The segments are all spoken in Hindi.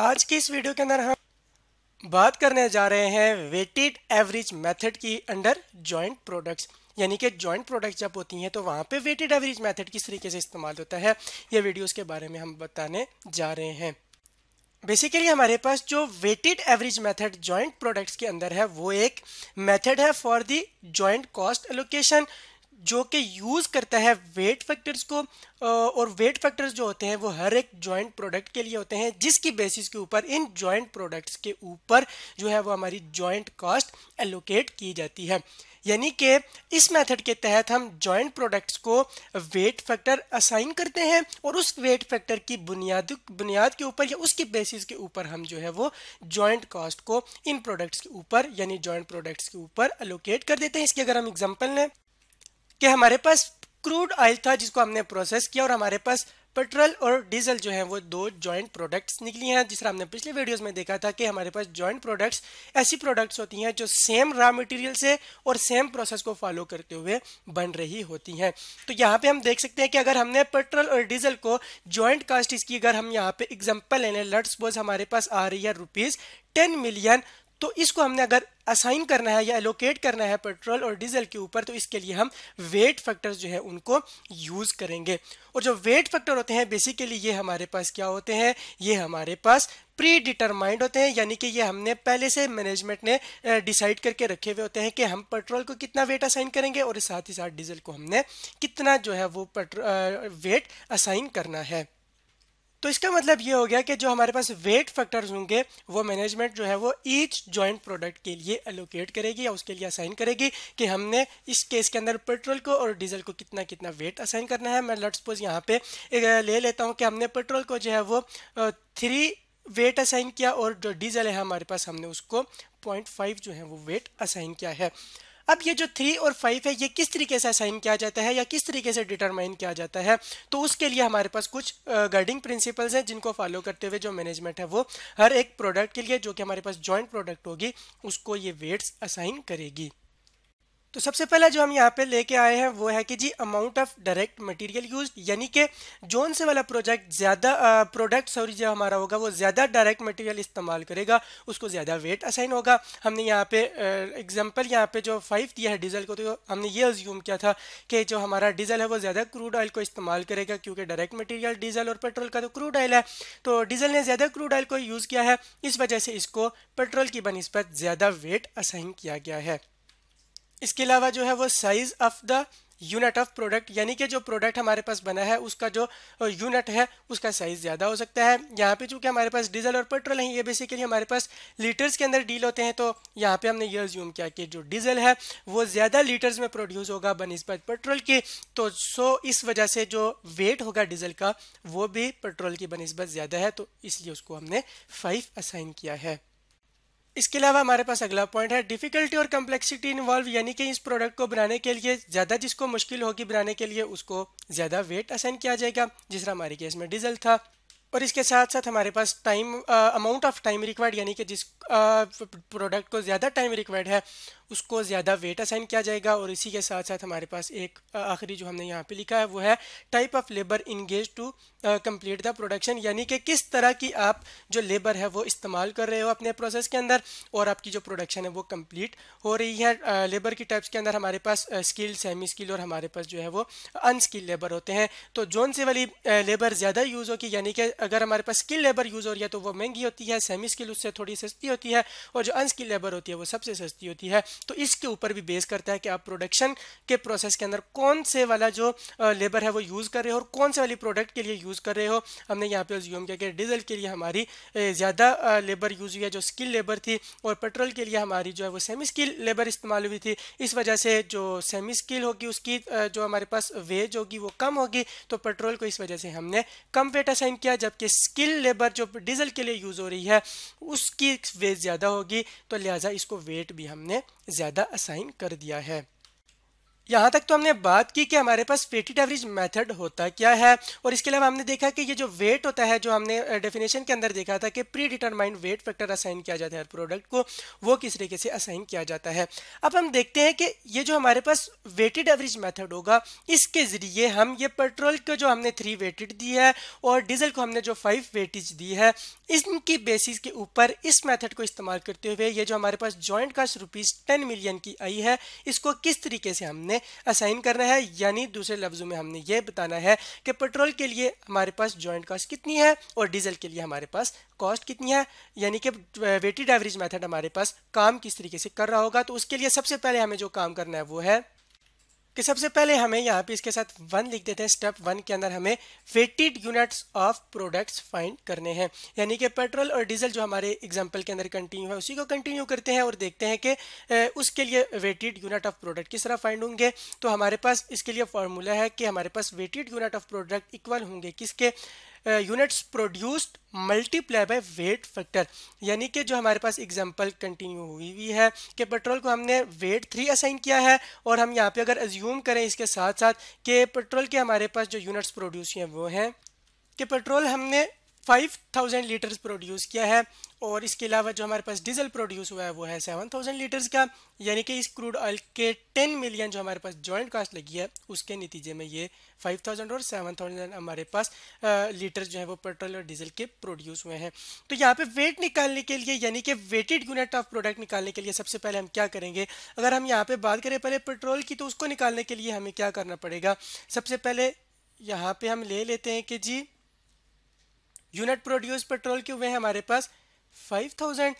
आज की इस वीडियो के अंदर हम बात करने जा रहे हैं वेटेड एवरेज मेथड की अंडर जॉइंट प्रोडक्ट्स यानी कि जॉइंट प्रोडक्ट जब होती हैं तो वहाँ पे वेटेड एवरेज मेथड किस तरीके से इस्तेमाल होता है ये वीडियोस के बारे में हम बताने जा रहे हैं बेसिकली हमारे पास जो weighted average method joint products के अंदर है वो एक मेथड है for the joint cost allocation जो कि यूज़ करता है वेट फैक्टर्स को और वेट फैक्टर्स जो होते हैं वो हर एक जॉइंट प्रोडक्ट के लिए होते हैं जिसकी बेसिस के ऊपर इन जॉइंट प्रोडक्ट्स के ऊपर जो है वो हमारी जॉइंट कॉस्ट एलोकेट की जाती है यानी कि इस मेथड के तहत हम जॉइंट प्रोडक्ट्स को वेट फैक्टर असाइन करते हैं और उस वेट फैक्टर की बुनियाद बुनियाद के ऊपर या उसकी बेसिस के ऊपर हम जो है वो जॉइंट कॉस्ट को इन प्रोडक्ट्स के ऊपर यानी जॉइंट प्रोडक्ट्स के ऊपर अलोकेट कर देते हैं इसकी अगर हम एग्जांपल लें कि हमारे पास क्रूड ऑयल था जिसको हमने प्रोसेस किया और हमारे पास पेट्रोल और डीजल जो है वो दो जॉइंट प्रोडक्ट्स निकली हैं तरह हमने पिछले वीडियोस में देखा था कि हमारे पास जॉइंट प्रोडक्ट्स ऐसी प्रोडक्ट्स होती हैं जो सेम रॉ मटेरियल से और सेम प्रोसेस को फॉलो करते हुए बन रही होती हैं तो यहाँ पे हम देख सकते हैं कि अगर हमने पेट्रोल और डीजल को जॉइंट कास्ट इसकी अगर हम यहाँ पे एग्जाम्पल लेने लट्स सपोज हमारे पास आ रही है रुपीज़ टेन मिलियन तो इसको हमने अगर असाइन करना है या एलोकेट करना है पेट्रोल और डीजल के ऊपर तो इसके लिए हम वेट फैक्टर्स जो है उनको यूज़ करेंगे और जो वेट फैक्टर होते हैं बेसिकली ये हमारे पास क्या होते हैं ये हमारे पास प्री डिटरमाइंड होते हैं यानी कि ये हमने पहले से मैनेजमेंट ने डिसाइड करके रखे हुए होते हैं कि हम पेट्रोल को कितना वेट असाइन करेंगे और साथ ही साथ डीजल को हमने कितना जो है वो पेट्रो वेट असाइन करना है तो इसका मतलब ये हो गया कि जो हमारे पास वेट फैक्टर्स होंगे वो मैनेजमेंट जो है वो ईच जॉइंट प्रोडक्ट के लिए एलोकेट करेगी या उसके लिए असाइन करेगी कि हमने इस केस के अंदर पेट्रोल को और डीजल को कितना कितना वेट असाइन करना है मैं लट सपोज यहाँ पे ले लेता हूँ कि हमने पेट्रोल को जो है वो थ्री वेट असाइन किया और जो डीजल है हमारे पास हमने उसको पॉइंट फाइव जो है वो वेट असाइन किया है अब ये जो थ्री और फाइव है ये किस तरीके से असाइन किया जाता है या किस तरीके से डिटरमाइन किया जाता है तो उसके लिए हमारे पास कुछ गाइडिंग प्रिंसिपल्स हैं जिनको फॉलो करते हुए जो मैनेजमेंट है वो हर एक प्रोडक्ट के लिए जो कि हमारे पास जॉइंट प्रोडक्ट होगी उसको ये वेट्स असाइन करेगी तो सबसे पहला जो हम यहाँ पे लेके आए हैं वो है कि जी amount of direct material use यानी कि जोन से वाला प्रोजेक्ट ज़्यादा प्रोडक्ट सॉरी जो हमारा होगा वो ज़्यादा डायरेक्ट मटेरियल इस्तेमाल करेगा उसको ज़्यादा वेट असाइन होगा हमने यहाँ पे एग्जांपल यहाँ पे जो फाइव दिया है डीजल को तो हमने ये अज्यूम किया था कि जो हमारा डीजल है वो ज़्यादा क्रूड ऑयल को इस्तेमाल करेगा क्योंकि डायरेक्ट मटीरियल डीजल और पेट्रोल का तो क्रूड ऑयल है तो डीजल ने ज़्यादा क्रूड ऑयल को यूज़ किया है इस वजह से इसको पेट्रोल की बनस्बत ज़्यादा वेट असाइन किया गया है इसके अलावा जो है वो size of the unit of product यानी कि जो प्रोडक्ट हमारे पास बना है उसका जो यूनिट है उसका साइज ज़्यादा हो सकता है यहाँ पे चूंकि हमारे पास डीजल और पेट्रोल है ये बेसिकली हमारे पास लीटर्स के अंदर डील होते हैं तो यहाँ पे हमने ये ज्यूम किया कि जो डीजल है वो ज़्यादा लीटर्स में प्रोड्यूस होगा बनस्बत पेट्रोल की तो सो इस वजह से जो वेट होगा डीजल का वो भी पेट्रोल की बनस्बत ज़्यादा है तो इसलिए उसको हमने फाइव असाइन किया है इसके अलावा हमारे पास अगला पॉइंट है डिफिकल्टी और कम्प्लेक्सिटी इन्वॉल्व यानी कि इस प्रोडक्ट को बनाने के लिए ज़्यादा जिसको मुश्किल होगी बनाने के लिए उसको ज़्यादा वेट असाइन किया जाएगा जिस तरह हमारे केस में डीजल था और इसके साथ साथ हमारे पास time amount of time required यानी कि जिस प्रोडक्ट को ज़्यादा टाइम रिक्वायर्ड है उसको ज़्यादा वेट असाइन किया जाएगा और इसी के साथ साथ हमारे पास एक आखिरी जो हमने यहाँ पे लिखा है वो है type of labour engage to complete the production यानी कि किस तरह की आप जो लेबर है वो इस्तेमाल कर रहे हो अपने प्रोसेस के अंदर और आपकी जो प्रोडक्शन है वो कंप्लीट हो रही है लेबर की टाइप्स के अंदर हमारे पास स्किल सेमी स्किल और हमारे पास जो है वो अनस्किल लेबर होते हैं तो जोन से वाली लेबर ज़्यादा यूज़ होगी यानी कि अगर हमारे पास स्किल लेबर यूज़ हो रही है तो वो महंगी होती है सेमी स्किल उससे थोड़ी सस्ती होती है और जो अनस्किल लेबर होती है वो सबसे सस्ती होती है तो इसके ऊपर भी बेस करता है कि आप प्रोडक्शन के प्रोसेस के अंदर कौन से वाला जो लेबर है वो यूज़ कर रहे हो और कौन से वाली प्रोडक्ट के लिए यूज़ कर रहे हो हमने यहाँ पे ज्यूम किया कि डीजल के लिए हमारी ज़्यादा लेबर यूज़ हुई है जो स्किल लेबर थी और पेट्रोल के लिए हमारी जो है वो सेमी स्किल लेबर इस्तेमाल हुई थी इस वजह से जो सेमी स्किल होगी उसकी जो हमारे पास वेज होगी वो कम होगी तो पेट्रोल को इस वजह से हमने कम वेट असाइन किया जबकि स्किल लेबर जो डीजल के लिए यूज़ हो रही है उसकी वेज ज़्यादा होगी तो लिहाजा इसको वेट भी हमने ज़्यादा असाइन कर दिया है यहाँ तक तो हमने बात की कि हमारे पास वेटेड एवरेज मेथड होता क्या है और इसके अलावा हमने देखा कि ये जो वेट होता है जो हमने डेफिनेशन के अंदर देखा था कि predetermined weight factor assign किया जाता है हर प्रोडक्ट को वो किस तरीके से असाइन किया जाता है अब हम देखते हैं कि ये जो हमारे पास वेटेड एवरेज मैथड होगा इसके ज़रिए हम ये पेट्रोल को जो हमने थ्री वेटेड दी है और डीजल को हमने जो फाइव वेटेज दी है इनकी बेसिस के ऊपर इस मैथड को इस्तेमाल करते हुए ये जो हमारे पास joint cost rupees ten million की आई है इसको किस तरीके से हमने हमने असाइन करना है यानी दूसरे लफ्ज़ों में हमने ये बताना है कि पेट्रोल के लिए हमारे पास जॉइंट कॉस्ट कितनी है और डीजल के लिए हमारे पास कॉस्ट कितनी है यानी कि वेटेड एवरेज मेथड हमारे पास काम किस तरीके से कर रहा होगा तो उसके लिए सबसे पहले हमें जो काम करना है वो है कि सबसे पहले हमें यहाँ पे इसके साथ वन लिख देते हैं स्टेप वन के अंदर हमें weighted units of products find करने हैं यानी कि पेट्रोल और डीजल जो हमारे एग्जाम्पल के अंदर कंटिन्यू है उसी को कंटिन्यू करते हैं और देखते हैं कि उसके लिए वेटेड यूनिट ऑफ प्रोडक्ट किस तरह फाइंड होंगे तो हमारे पास इसके लिए फॉर्मूला है कि हमारे पास weighted unit of product equal होंगे किसके units produced multiply by weight factor यानी कि जो हमारे पास एग्जांपल कंटिन्यू हुई हुई है कि पेट्रोल को हमने वेट थ्री असाइन किया है और हम यहाँ पे अगर एज्यूम करें इसके साथ साथ कि पेट्रोल के हमारे पास जो यूनिट्स प्रोड्यूस हैं वो हैं कि पेट्रोल हमने 5000 लीटर्स प्रोड्यूस किया है और इसके अलावा जो हमारे पास डीजल प्रोड्यूस हुआ है वो है 7000 लीटर्स का यानी कि इस क्रूड ऑयल के 10 मिलियन जो हमारे पास जॉइंट कास्ट लगी है उसके नतीजे में ये 5000 और 7000 हमारे पास लीटर्स जो है वो पेट्रोल और डीजल के प्रोड्यूस हुए हैं तो यहाँ पे वेट निकालने के लिए यानी कि वेटेड यूनिट ऑफ प्रोडक्ट निकालने के लिए सबसे पहले हम क्या करेंगे अगर हम यहाँ पर बात करें पहले पेट्रोल की तो उसको निकालने के लिए हमें क्या करना पड़ेगा सबसे पहले यहाँ पर हम ले लेते हैं कि जी यूनिट प्रोड्यूस पेट्रोल के हुए हैं हमारे पास फाइव थाउजेंड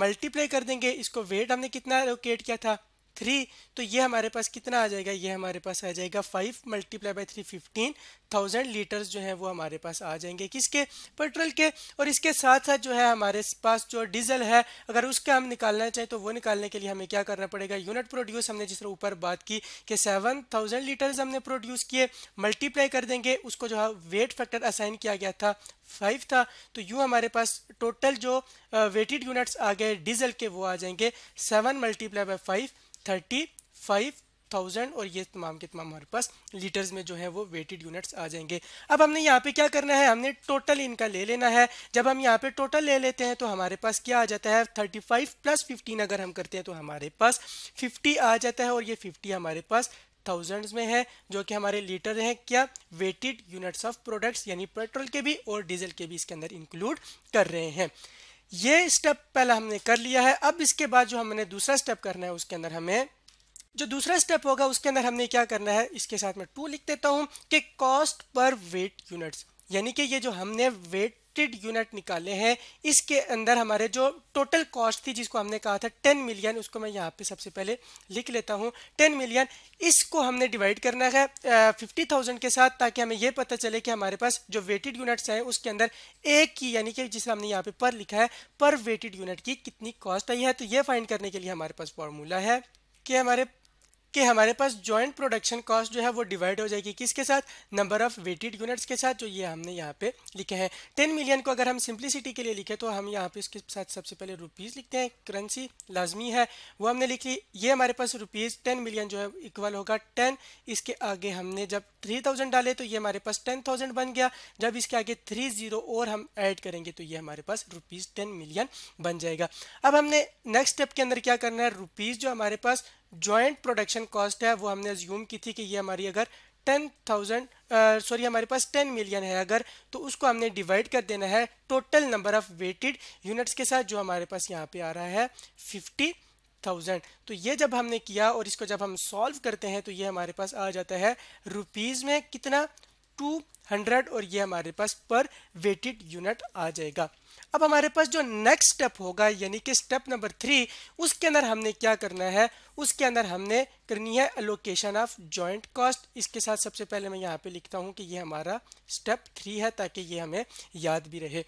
मल्टीप्लाई कर देंगे इसको वेट हमने कितना एलोकेट किया था थ्री तो ये हमारे पास कितना आ जाएगा ये हमारे पास आ जाएगा five multiply by three fifteen thousand litres जो है वो हमारे पास आ जाएंगे किसके पेट्रोल के और इसके साथ साथ जो है हमारे पास जो डीजल है अगर उसका हम निकालना चाहें तो वो निकालने के लिए हमें क्या करना पड़ेगा यूनिट प्रोड्यूस हमने जिस तरह ऊपर बात की कि सेवन थाउजेंड लीटर्स हमने प्रोड्यूस किए मल्टीप्लाई कर देंगे उसको जो है वेट फैक्टर असाइन किया गया था फाइव था तो यू हमारे पास टोटल जो वेटेड यूनिट्स आ गए डीजल के वो आ जाएंगे seven multiply by five thirty five thousand और ये तमाम के तमाम हमारे पास लीटर्स में जो है वो वेटेड यूनिट्स आ जाएंगे अब हमने यहाँ पे क्या करना है हमने टोटल इनका ले लेना है जब हम यहाँ पे टोटल ले लेते हैं तो हमारे पास क्या आ जाता है 35 प्लस 15 अगर हम करते हैं तो हमारे पास 50 आ जाता है और ये 50 हमारे पास थाउजेंड्स में है जो कि हमारे लीटर हैं क्या वेटेड यूनिट्स ऑफ प्रोडक्ट्स यानी पेट्रोल के भी और डीजल के भी इसके अंदर इंक्लूड कर रहे हैं ये स्टेप पहला हमने कर लिया है अब इसके बाद जो हमने दूसरा स्टेप करना है उसके अंदर हमें जो दूसरा स्टेप होगा उसके अंदर हमने क्या करना है इसके साथ में टू लिख देता हूँ कि कॉस्ट पर वेट यूनिट्स यानी कि ये जो हमने वेट कंस्ट्रक्टेड यूनिट निकाले हैं इसके अंदर हमारे जो टोटल कॉस्ट थी जिसको हमने कहा था टेन मिलियन उसको मैं यहाँ पे सबसे पहले लिख लेता हूँ टेन मिलियन इसको हमने डिवाइड करना है फिफ्टी थाउजेंड के साथ ताकि हमें यह पता चले कि हमारे पास जो वेटेड यूनिट्स हैं उसके अंदर एक की यानी कि जिसे हमने यहाँ पे पर लिखा है पर वेटेड यूनिट की कितनी कॉस्ट आई है तो ये फाइंड करने के लिए हमारे पास फॉर्मूला है कि हमारे कि हमारे पास जॉइंट प्रोडक्शन कॉस्ट जो है वो डिवाइड हो जाएगी किसके साथ नंबर ऑफ वेटेड यूनिट्स के साथ जो ये हमने यहाँ पे लिखे हैं टेन मिलियन को अगर हम सिंप्लिसिटी के लिए लिखे तो हम यहाँ पे उसके साथ सबसे पहले रुपीज़ लिखते हैं करेंसी लाजमी है वो हमने लिख ली ये हमारे पास रुपीज़ टेन मिलियन जो है इक्वल होगा टेन इसके आगे हमने जब थ्री थाउजेंड डाले तो ये हमारे पास टेन थाउजेंड बन गया जब इसके आगे थ्री जीरो और हम ऐड करेंगे तो ये हमारे पास रुपीज़ टेन मिलियन बन जाएगा अब हमने नेक्स्ट स्टेप के अंदर क्या करना है रुपीज़ जो हमारे पास ज्वाइंट प्रोडक्शन कॉस्ट है वो हमने ज्यूम की थी कि ये हमारी अगर टेन थाउजेंड सॉरी हमारे पास टेन मिलियन है अगर तो उसको हमने डिवाइड कर देना है total number of weighted units के साथ जो हमारे पास यहाँ पे आ रहा है फिफ्टी थाउजेंड तो ये जब हमने किया और इसको जब हम सॉल्व करते हैं तो ये हमारे पास आ जाता है रुपीज़ में कितना टू हंड्रेड और ये हमारे पास पर वेटेड यूनिट आ जाएगा अब हमारे पास जो नेक्स्ट स्टेप होगा यानी कि स्टेप नंबर थ्री उसके अंदर हमने क्या करना है उसके अंदर हमने करनी है अलोकेशन ऑफ जॉइंट कॉस्ट इसके साथ सबसे पहले मैं यहाँ पे लिखता हूँ कि ये हमारा स्टेप थ्री है ताकि ये हमें याद भी रहे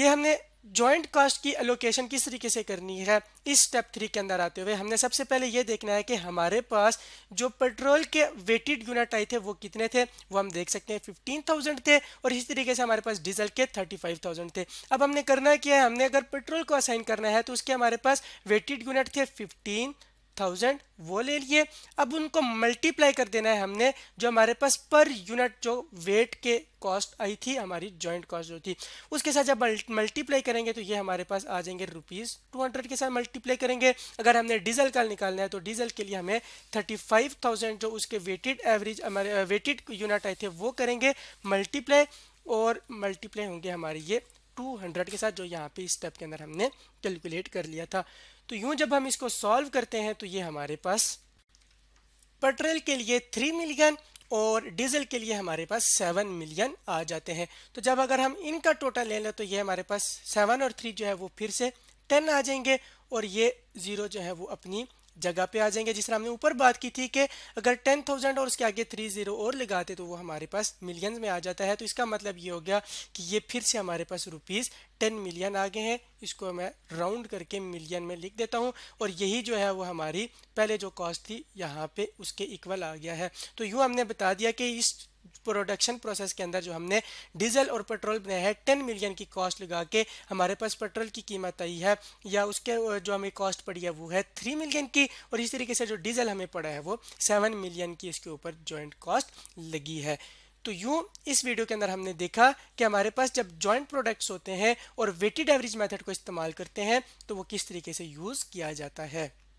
ये हमने ज्वाइंट कास्ट की एलोकेशन किस तरीके से करनी है इस स्टेप थ्री के अंदर आते हुए हमने सबसे पहले ये देखना है कि हमारे पास जो पेट्रोल के वेटेड यूनिट आए थे वो कितने थे वो हम देख सकते हैं फिफ्टीन थाउजेंड थे और इसी तरीके से हमारे पास डीजल के थर्टी फाइव थाउजेंड थे अब हमने करना क्या है हमने अगर पेट्रोल को असाइन करना है तो उसके हमारे पास वेटेड यूनिट थे फिफ्टीन थाउजेंड वो ले लिए अब उनको मल्टीप्लाई कर देना है हमने जो हमारे पास पर यूनिट जो वेट के कॉस्ट आई थी हमारी जॉइंट कॉस्ट जो थी उसके साथ जब मल्टीप्लाई करेंगे तो ये हमारे पास आ जाएंगे रुपीज़ टू हंड्रेड के साथ मल्टीप्लाई करेंगे अगर हमने डीजल का निकालना है तो डीजल के लिए हमें थर्टी फाइव थाउजेंड जो उसके वेटेड एवरेज हमारे वेटेड यूनिट आए थे वो करेंगे मल्टीप्लाई और मल्टीप्लाई होंगे हमारे ये टू हंड्रेड के साथ जो यहाँ पे स्टेप के अंदर हमने कैलकुलेट कर लिया था तो यूं जब हम इसको सॉल्व करते हैं तो ये हमारे पास पेट्रोल के लिए थ्री मिलियन और डीजल के लिए हमारे पास सेवन मिलियन आ जाते हैं तो जब अगर हम इनका टोटल ले लें तो ये हमारे पास सेवन और थ्री जो है वो फिर से टेन आ जाएंगे और ये ज़ीरो जो है वो अपनी जगह पे आ जाएंगे जिस तरह हमने ऊपर बात की थी कि अगर टेन थाउजेंड और उसके आगे थ्री जीरो और लगाते तो वो हमारे पास मिलियंस में आ जाता है तो इसका मतलब ये हो गया कि ये फिर से हमारे पास रुपीज़ टेन मिलियन आ गए हैं इसको मैं राउंड करके मिलियन में लिख देता हूँ और यही जो है वो हमारी पहले जो कॉस्ट थी यहाँ पे उसके इक्वल आ गया है तो यूँ हमने बता दिया कि इस प्रोडक्शन प्रोसेस के अंदर जो हमने डीजल और पेट्रोल बनाया है टेन मिलियन की कॉस्ट लगा के हमारे पास पेट्रोल की कीमत आई है या उसके जो हमें कॉस्ट पड़ी है वो है थ्री मिलियन की और इस तरीके से जो डीजल हमें पड़ा है वो सेवन मिलियन की इसके ऊपर जॉइंट कॉस्ट लगी है तो यूँ इस वीडियो के अंदर हमने देखा कि हमारे पास जब जॉइंट प्रोडक्ट्स होते हैं और वेटेड एवरेज मेथड को इस्तेमाल करते हैं तो वो किस तरीके से यूज़ किया जाता है